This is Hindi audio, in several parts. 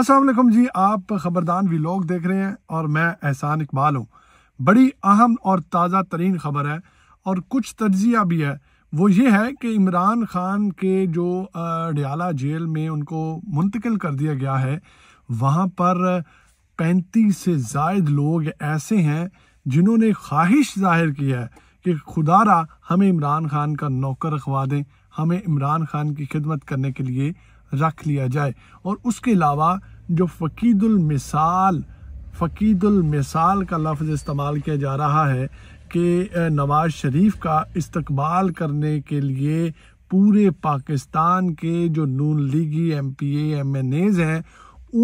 असलम जी आप ख़बरदान भी लोग देख रहे हैं और मैं एहसान इकबाल हूँ बड़ी अहम और ताज़ा तरीन ख़बर है और कुछ तजिया भी है वो ये है कि इमरान ख़ान के जो डियाला जेल में उनको मुंतकिल कर दिया गया है वहाँ पर पैंतीस से जायद लोग ऐसे हैं जिन्होंने ख्वाहिश जाहिर की है कि खुदारा हमें इमरान ख़ान का नौकर रखवा दें हमें इमरान ख़ान की खिदमत करने के लिए रख लिया जाए और उसके अलावा जो फ़कीदुलमिसाल फ़कीदुलमिसाल का लफ्ज़ इस्तेमाल किया जा रहा है कि नवाज़ शरीफ का इस्तकबाल करने के लिए पूरे पाकिस्तान के जो Noon League M P M N A's हैं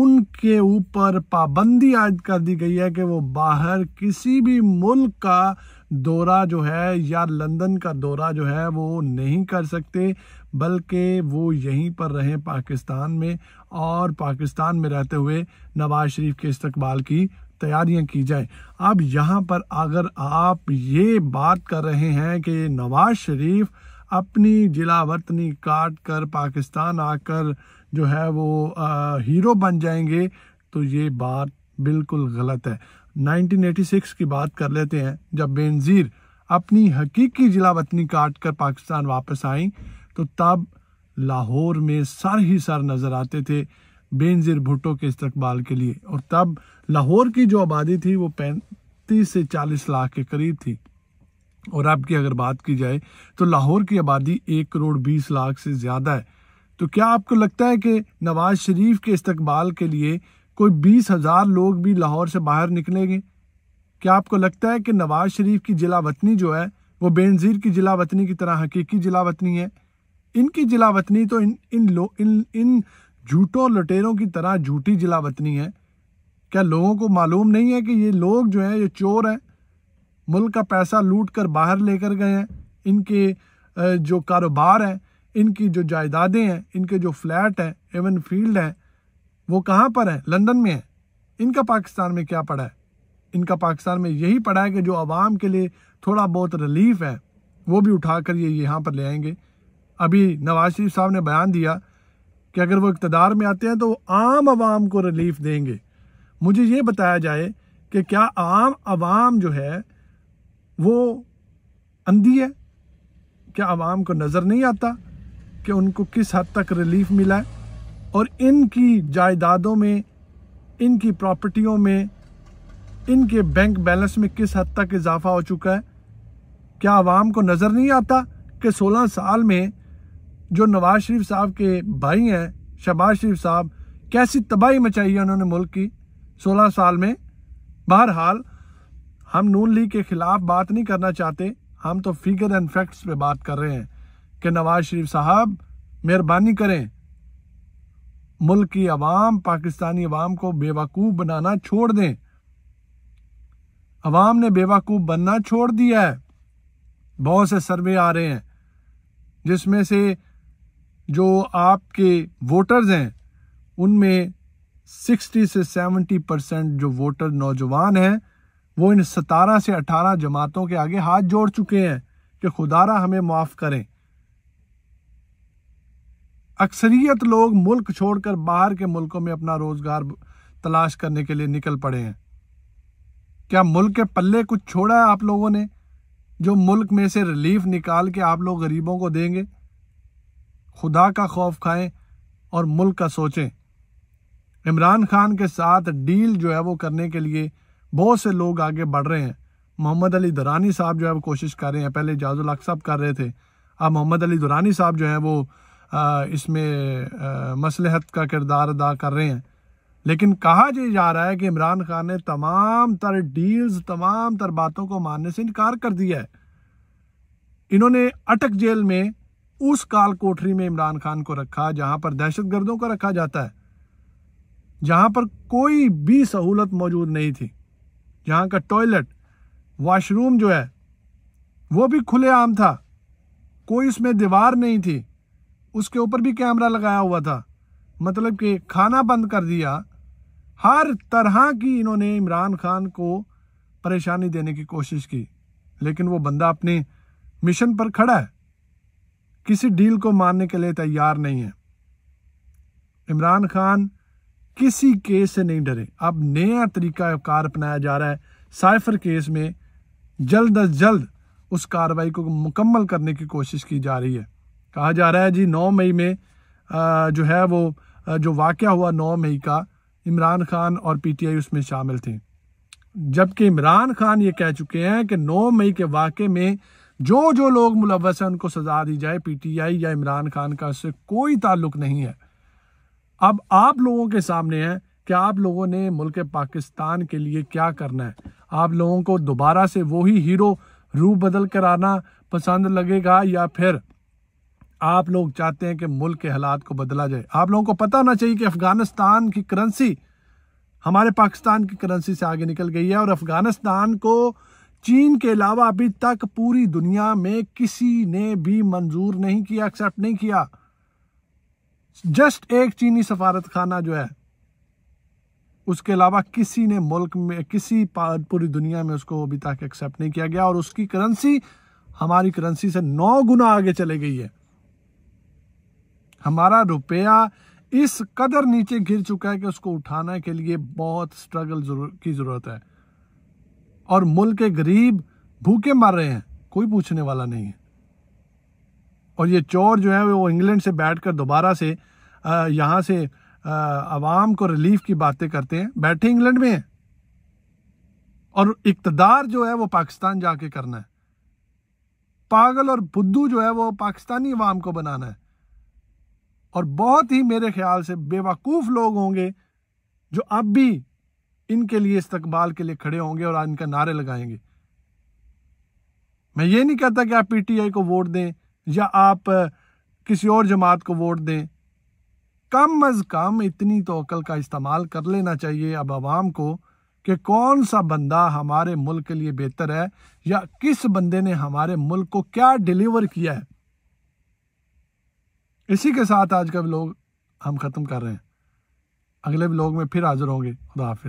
उनके ऊपर पाबंदी आयद कर दी गई है कि वो बाहर किसी भी मुल्क का दौरा जो है या लंदन का दौरा जो है वो नहीं कर सकते बल्कि वो यहीं पर रहें पाकिस्तान में और पाकिस्तान में रहते हुए नवाज शरीफ के इस्तबाल की तैयारियां की जाए अब यहाँ पर अगर आप ये बात कर रहे हैं कि नवाज शरीफ अपनी जिला वतनी काट कर पाकिस्तान आकर जो है वो आ, हीरो बन जाएंगे तो ये बात बिल्कुल गलत है 1986 की बात कर लेते हैं जब बेनज़ीर अपनी हकीकी जिला वतनी काट कर पाकिस्तान वापस आई तो तब लाहौर में सर ही सर नज़र आते थे बेनज़ीर भुट्टो के इस्तबाल के लिए और तब लाहौर की जो आबादी थी वो पैंतीस से चालीस लाख के करीब थी और अब की अगर बात की जाए तो लाहौर की आबादी एक करोड़ बीस लाख से ज़्यादा है तो क्या आपको लगता है कि नवाज शरीफ के इस्तबाल के लिए कोई बीस हजार लोग भी लाहौर से बाहर निकलेंगे क्या आपको लगता है कि नवाज शरीफ की जिला वतनी जो है वो बेनज़ीर की जिला वतनी की तरह हकीकी जिला वतनी है इनकी जिला वतनी तो इन इन लो इन इन झूठों लटेरों की तरह झूठी जिला वतनी है क्या लोगों को मालूम नहीं है कि ये लोग जो हैं ये चोर हैं मुल्क का पैसा लूट कर बाहर लेकर गए हैं इनके जो कारोबार हैं इनकी जो जायदादें हैं इनके जो फ्लैट हैं एवन फील्ड हैं वो कहाँ पर है लंदन में है इनका पाकिस्तान में क्या पड़ा है इनका पाकिस्तान में यही पड़ा है कि जो आवाम के लिए थोड़ा बहुत रिलीफ है वो भी उठा कर ये यहाँ पर ले आएंगे अभी नवाज शरीफ साहब ने बयान दिया कि अगर वो इकतदार में आते हैं तो वो आम आवाम को रिलीफ देंगे मुझे ये बताया जाए कि क्या आम आवाम जो है वो अंधी है क्या आवाम को नज़र नहीं आता कि उनको किस हद तक रिलीफ मिला है और इनकी जायदादों में इनकी प्रॉपर्टियों में इनके बैंक बैलेंस में किस हद तक इजाफा हो चुका है क्या आवाम को नज़र नहीं आता कि 16 साल में जो नवाज शरीफ साहब के भाई हैं शहबाज शरीफ साहब कैसी तबाही मचाई है उन्होंने मुल्क की 16 साल में बहरहाल हम नून लीग के ख़िलाफ़ बात नहीं करना चाहते हम तो फिगर एंड फैक्ट्स पे बात कर रहे हैं कि नवाज शरीफ साहब मेहरबानी करें मुल्क की अवाम पाकिस्तानी अवाम को बेवकूफ़ बनाना छोड़ दें अवाम ने बेवकूफ़ बनना छोड़ दिया है बहुत से सर्वे आ रहे हैं जिसमें से जो आपके वोटर्स हैं उनमें 60 से 70 परसेंट जो वोटर नौजवान हैं वो इन सतारह से अठारह जमातों के आगे हाथ जोड़ चुके हैं कि खुदारा हमें माफ़ करें अक्सरियत लोग मुल्क छोड़कर बाहर के मुल्कों में अपना रोजगार तलाश करने के लिए निकल पड़े हैं क्या मुल्क के पल्ले कुछ छोड़ा है आप लोगों ने जो मुल्क में से रिलीफ निकाल के आप लोग गरीबों को देंगे खुदा का खौफ खाएं और मुल्क का सोचें इमरान खान के साथ डील जो है वो करने के लिए बहुत से लोग आगे बढ़ रहे हैं मोहम्मद अली दुरानी साहब जो है वो कोशिश कर रहे हैं पहले जाजुल अक साहब कर रहे थे अब मोहम्मद अली दुरानी साहब जो है वो इसमें मसलहत का किरदार अदा कर रहे हैं लेकिन कहा ये जा रहा है कि इमरान खान ने तमाम तर डील्स तमाम तर बातों को मानने से इनकार कर दिया है इन्होंने अटक जेल में उस काल कोठरी में इमरान खान को रखा जहां पर दहशत गर्दों को रखा जाता है जहां पर कोई भी सहूलत मौजूद नहीं थी जहां का टॉयलेट वॉशरूम जो है वो भी खुलेआम था कोई उसमें दीवार नहीं थी उसके ऊपर भी कैमरा लगाया हुआ था मतलब कि खाना बंद कर दिया हर तरह की इन्होंने इमरान खान को परेशानी देने की कोशिश की लेकिन वो बंदा अपने मिशन पर खड़ा है किसी डील को मानने के लिए तैयार नहीं है इमरान खान किसी केस से नहीं डरे अब नया तरीका कार अपनाया जा रहा है साइफर केस में जल्द अज जल्द उस कार्रवाई को मुकम्मल करने की कोशिश की जा रही है कहा जा रहा है जी 9 मई में जो है वो जो वाक़ हुआ 9 मई का इमरान खान और पीटीआई उसमें शामिल थे जबकि इमरान खान ये कह चुके हैं कि 9 मई के वाक़े में जो जो लोग मुलवस हैं उनको सजा दी जाए पीटीआई या इमरान खान का उससे कोई ताल्लुक नहीं है अब आप लोगों के सामने है कि आप लोगों ने मुल्क पाकिस्तान के लिए क्या करना है आप लोगों को दोबारा से वही हीरो रूप बदल कर आना पसंद लगेगा या फिर आप लोग चाहते हैं कि मुल्क के हालात को बदला जाए आप लोगों को पता होना चाहिए कि अफ़गानिस्तान की करेंसी हमारे पाकिस्तान की करेंसी से आगे निकल गई है और अफ़गानिस्तान को चीन के अलावा अभी तक पूरी दुनिया में किसी ने भी मंजूर नहीं किया एक्सेप्ट नहीं किया जस्ट एक चीनी सफारत खाना जो है उसके अलावा किसी ने मुल्क में किसी पूरी दुनिया में उसको अभी तक एक्सेप्ट नहीं किया गया और उसकी करेंसी हमारी करेंसी से नौ गुना आगे चले गई है हमारा रुपया इस कदर नीचे गिर चुका है कि उसको उठाने के लिए बहुत स्ट्रगल की ज़रूरत है और मुल्क के गरीब भूखे मर रहे हैं कोई पूछने वाला नहीं है और ये चोर जो है वो इंग्लैंड से बैठ कर दोबारा से यहाँ से आवाम को रिलीफ की बातें करते हैं बैठे इंग्लैंड में और इकतदार जो है वो पाकिस्तान जाके करना है पागल और बुद्धू जो है वो पाकिस्तानी आवाम को बनाना है और बहुत ही मेरे ख्याल से बेवकूफ़ लोग होंगे जो अब भी इनके लिए इस्तकबाल के लिए खड़े होंगे और इनका नारे लगाएंगे मैं ये नहीं कहता कि आप पीटीआई को वोट दें या आप किसी और जमात को वोट दें कम अज कम इतनी तो अकल का इस्तेमाल कर लेना चाहिए अब आवाम को कि कौन सा बंदा हमारे मुल्क के लिए बेहतर है या किस बंदे ने हमारे मुल्क को क्या डिलीवर किया है इसी के साथ आज का ब्लॉग हम ख़त्म कर रहे हैं अगले ब्लॉग में फिर हाजिर होंगे खुदा हाफि